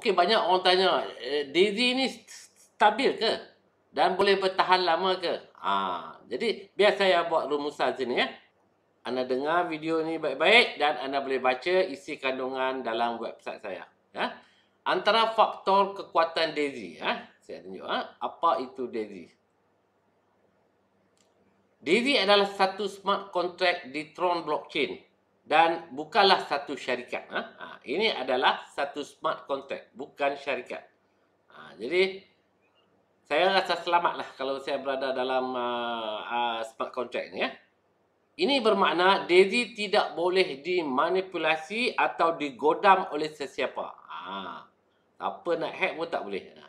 Okey, banyak orang tanya, uh, ni stabil ke? Dan boleh bertahan lama ke? Ha, jadi, biar saya buat rumusan sini ya. Anda dengar video ni baik-baik dan anda boleh baca isi kandungan dalam website saya. Ya. Antara faktor kekuatan Daisy, ya. saya tunjuk, ya. apa itu Daisy? Daisy adalah satu smart contract di Tron Blockchain dan bukanlah satu syarikat. Ha? Ha, ini adalah satu smart contract, bukan syarikat. Ha, jadi, saya rasa selamatlah kalau saya berada dalam uh, uh, smart contract ini. Ya? Ini bermakna Daisy tidak boleh dimanipulasi atau digodam oleh sesiapa. Ha, apa nak hack pun tak boleh. Ha.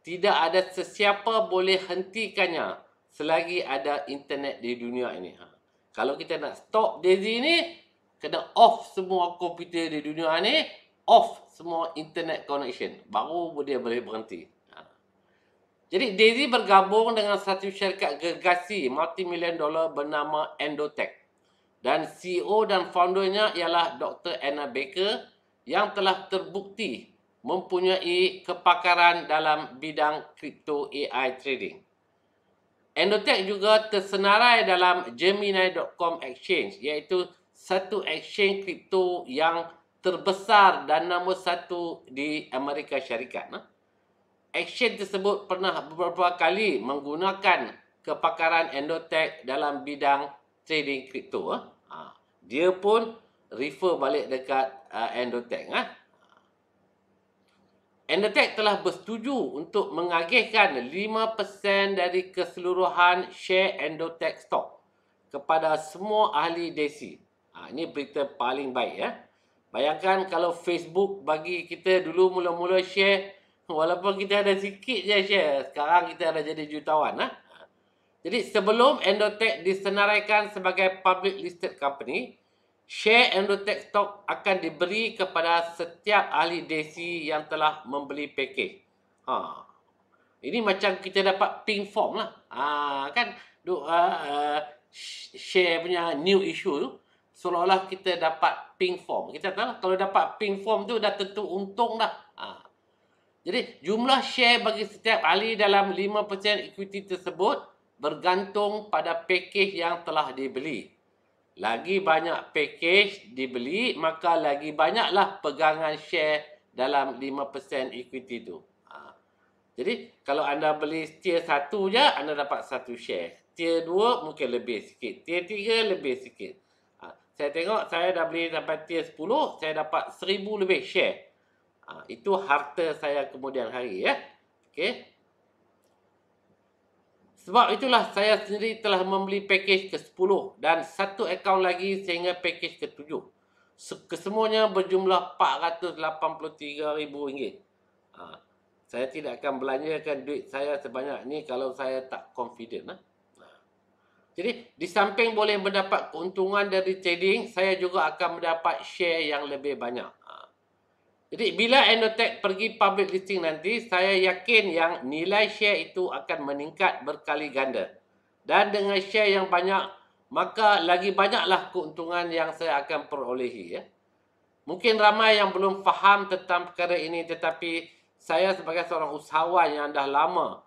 Tidak ada sesiapa boleh hentikannya selagi ada internet di dunia ini. Ha. Kalau kita nak stop Daisy ni, kena off semua komputer di dunia ini, off semua internet connection baru dia boleh berhenti ha. jadi Daisy bergabung dengan satu syarikat gergasi multi-million dollar bernama Endotech dan CEO dan foundernya ialah Dr. Anna Baker yang telah terbukti mempunyai kepakaran dalam bidang kripto AI trading. Endotech juga tersenarai dalam Gemini.com Exchange iaitu satu exchange kripto yang terbesar dan nombor satu di Amerika Syarikat. Nah. Exchange tersebut pernah beberapa kali menggunakan kepakaran Endotech dalam bidang trading kripto. Eh. Ha, dia pun refer balik dekat uh, Endotech. Nah. Endotech telah bersetuju untuk mengagihkan 5% dari keseluruhan share Endotech stock kepada semua ahli DC Ha, ini berita paling baik ya. Bayangkan kalau Facebook bagi kita dulu mula-mula share. Walaupun kita ada sikit je share. Sekarang kita ada jadi jutawan. Ha? Jadi sebelum Endotech disenaraikan sebagai public listed company. Share Endotech stock akan diberi kepada setiap ahli desi yang telah membeli package. Ha. Ini macam kita dapat pink form lah. Ha, kan? Duk, uh, uh, share punya new issue tu seolah-olah kita dapat pink form. Kita tahu kalau dapat pink form tu dah tentu untung dah. Ha. Jadi jumlah share bagi setiap ahli dalam 5% equity tersebut bergantung pada pakej yang telah dibeli. Lagi banyak pakej dibeli, maka lagi banyaklah pegangan share dalam 5% equity tu. Ha. Jadi kalau anda beli tier 1 je, anda dapat 1 share. Tier 2 mungkin lebih sikit. Tier 3 lebih sikit. Ha, saya tengok saya dah beli sampai tier 10, saya dapat 1000 lebih share. Ha, itu harta saya kemudian hari ya. Okey. Sebab itulah saya sendiri telah membeli package ke-10 dan satu akaun lagi sehingga package ke-7. Kesemuanya berjumlah RM483,000. Ha, saya tidak akan belanjakan duit saya sebanyak ini kalau saya tak confident. Ha. Jadi, di samping boleh mendapat keuntungan dari trading, saya juga akan mendapat share yang lebih banyak. Ha. Jadi, bila Endotech pergi public listing nanti, saya yakin yang nilai share itu akan meningkat berkali ganda. Dan dengan share yang banyak, maka lagi banyaklah keuntungan yang saya akan perolehi. Ya. Mungkin ramai yang belum faham tentang perkara ini, tetapi saya sebagai seorang usahawan yang dah lama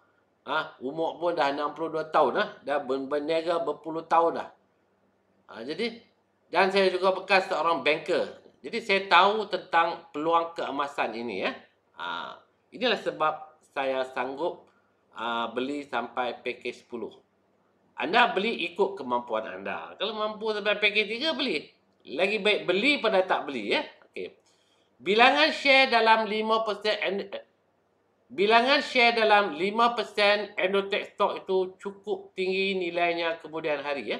ha, umur pun dah 62 tahun lah. dah, dah berbendera berpuluh tahun dah. Ha, jadi dan saya juga bekas seorang banker. Jadi saya tahu tentang peluang keemasan ini ya. Ha, inilah sebab saya sanggup uh, beli sampai pakej 10. Anda beli ikut kemampuan anda. Kalau mampu sampai pakej 3 beli. Lagi baik beli pada tak beli ya. Okey. Bilangan share dalam 5% Bilangan share dalam 5% Endotech stock itu cukup tinggi nilainya kemudian hari ya.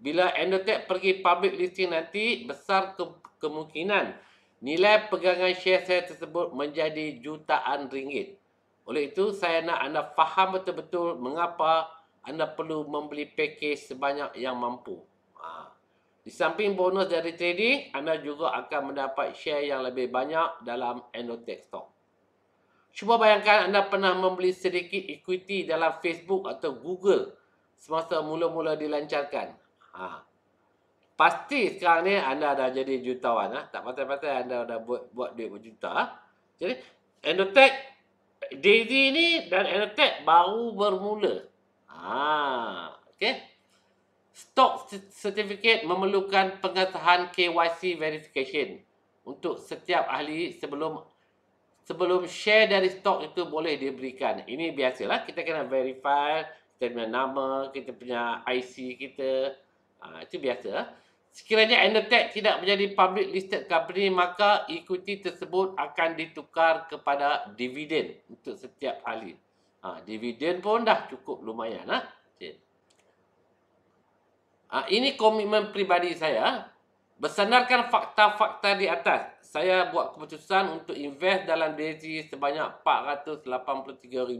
Bila Endotech pergi public listing nanti, besar ke kemungkinan nilai pegangan share saya tersebut menjadi jutaan ringgit. Oleh itu, saya nak anda faham betul-betul mengapa anda perlu membeli paket sebanyak yang mampu. Ha. Di samping bonus dari trading, anda juga akan mendapat share yang lebih banyak dalam Endotech stock. Cuba bayangkan anda pernah membeli sedikit equity dalam Facebook atau Google semasa mula-mula dilancarkan. Ha. Pasti sekarang ni anda dah jadi jutawan. Ha. Tak patah-patah anda dah buat, buat duit berjuta. Ha? Jadi, Endotech Daisy ni dan Endotech baru bermula. Ha. Okay. Stock certificate memerlukan pengesahan KYC verification untuk setiap ahli sebelum sebelum share dari stok itu boleh diberikan. Ini biasalah kita kena verify kita punya nama, kita punya IC kita. Ha, itu biasa. Sekiranya Endotech tidak menjadi public listed company, maka equity tersebut akan ditukar kepada dividen untuk setiap hari. Ha, dividen pun dah cukup lumayan. Ha? Ha, ini komitmen pribadi saya. Bersandarkan fakta-fakta di atas, saya buat keputusan untuk invest dalam Daisy sebanyak 483,000.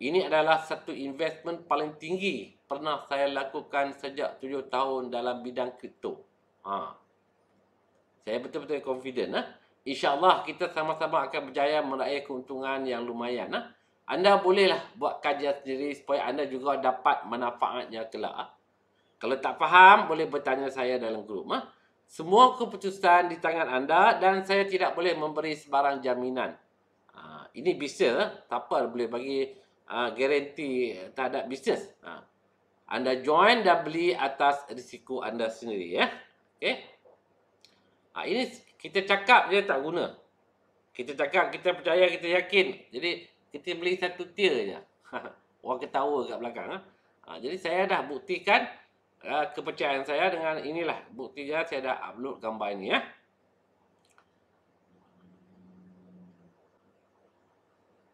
Ini adalah satu investment paling tinggi pernah saya lakukan sejak 7 tahun dalam bidang kripto. Ha. Saya betul-betul confident ah. Ha? insya kita sama-sama akan berjaya meraih keuntungan yang lumayan Ha? Anda bolehlah buat kajian sendiri supaya anda juga dapat manfaatnya kelak Ha? Kalau tak faham, boleh bertanya saya dalam grup. Ha? Semua keputusan di tangan anda dan saya tidak boleh memberi sebarang jaminan. Ha, ini bisnes, ah. tak apa boleh bagi ha, garanti eh, ada bisnes. Ha. Anda join dan beli atas risiko anda sendiri. Ya? Eh. Okay? Ha, ini kita cakap dia tak guna. Kita cakap, kita percaya, kita yakin. Jadi, kita beli satu tier je. Orang ketawa kat belakang. Ha? Ha, jadi, saya dah buktikan uh, kepercayaan saya dengan inilah buktinya saya dah upload gambar ini ya.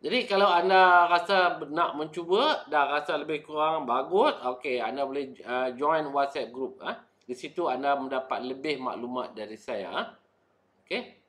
Jadi kalau anda rasa nak mencuba dan rasa lebih kurang bagus, okey anda boleh uh, join WhatsApp group ah. Uh. Di situ anda mendapat lebih maklumat dari saya. Ah. Okay.